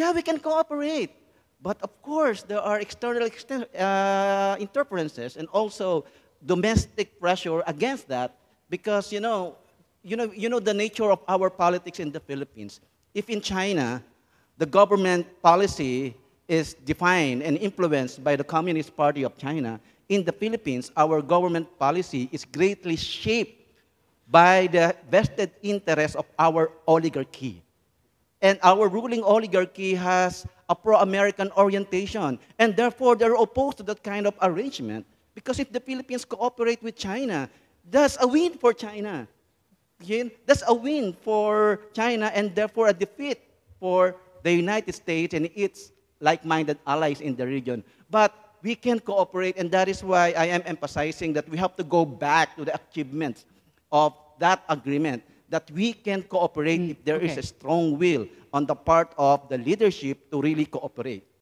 Yeah, we can cooperate. But of course, there are external uh, interferences and also domestic pressure against that because, you know, you know, you know the nature of our politics in the Philippines. If in China, the government policy is defined and influenced by the Communist Party of China, in the Philippines, our government policy is greatly shaped by the vested interests of our oligarchy. And our ruling oligarchy has a pro-American orientation. And therefore, they're opposed to that kind of arrangement. Because if the Philippines cooperate with China, that's a win for China. Okay? That's a win for China and therefore a defeat for the United States and its like-minded allies in the region. But we can cooperate, and that is why I am emphasizing that we have to go back to the achievements of that agreement. that we can cooperate mm, if there okay. is a strong will on the part of the leadership to really cooperate.